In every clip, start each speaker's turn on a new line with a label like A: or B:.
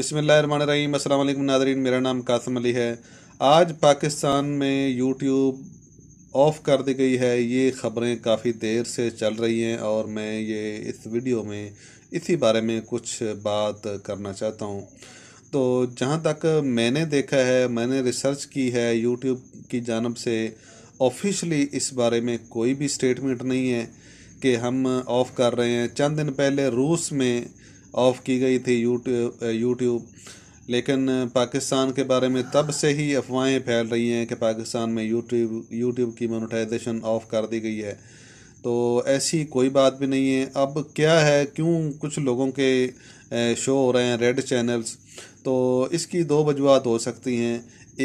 A: बिसमीम अल्लाम नादरीन मेरा नाम कासम अली है आज पाकिस्तान में यूट्यूब ऑफ़ कर दी गई है ये खबरें काफ़ी देर से चल रही हैं और मैं ये इस वीडियो में इसी बारे में कुछ बात करना चाहता हूँ तो जहाँ तक मैंने देखा है मैंने रिसर्च की है यूट्यूब की जानब से ऑफिशली इस बारे में कोई भी स्टेटमेंट नहीं है कि हम ऑफ़ कर रहे हैं चंद दिन पहले रूस में ऑफ़ की गई थी यूट्यूब यूट्यूब लेकिन पाकिस्तान के बारे में तब से ही अफवाहें फैल रही हैं कि पाकिस्तान में यूट्यूब यूट्यूब की मोनोटाइजेशन ऑफ़ कर दी गई है तो ऐसी कोई बात भी नहीं है अब क्या है क्यों कुछ लोगों के शो हो रहे हैं रेड चैनल्स तो इसकी दो वजूहत हो सकती हैं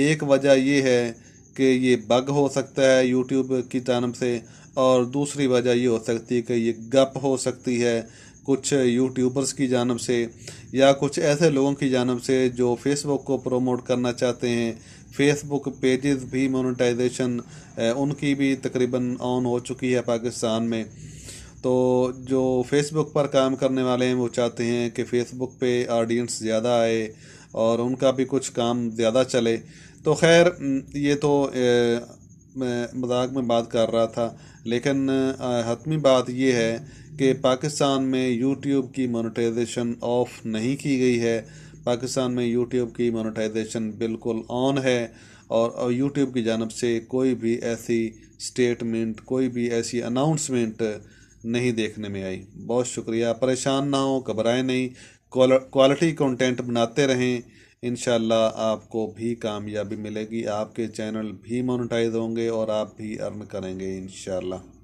A: एक वजह ये है कि ये बग हो सकता है यूट्यूब की जानब से और दूसरी वजह ये हो सकती है कि ये गप हो सकती है कुछ यूट्यूबर्स की जानब से या कुछ ऐसे लोगों की जानब से जो फेसबुक को प्रमोट करना चाहते हैं फेसबुक पेजेस भी मोनेटाइजेशन उनकी भी तकरीबन ऑन हो चुकी है पाकिस्तान में तो जो फेसबुक पर काम करने वाले हैं वो चाहते हैं कि फेसबुक पे ऑडियंस ज़्यादा आए और उनका भी कुछ काम ज़्यादा चले तो खैर ये तो मैं मजाक में बात कर रहा था लेकिन हतमी बात यह है कि पाकिस्तान में यूट्यूब की मोनेटाइजेशन ऑफ नहीं की गई है पाकिस्तान में यूट्यूब की मोनेटाइजेशन बिल्कुल ऑन है और यूट्यूब की जानब से कोई भी ऐसी स्टेटमेंट कोई भी ऐसी अनाउंसमेंट नहीं देखने में आई बहुत शुक्रिया परेशान ना हो घबराएं नहीं क्वालिटी कंटेंट बनाते रहें इन आपको भी कामयाबी मिलेगी आपके चैनल भी मोनेटाइज होंगे और आप भी अर्न करेंगे इन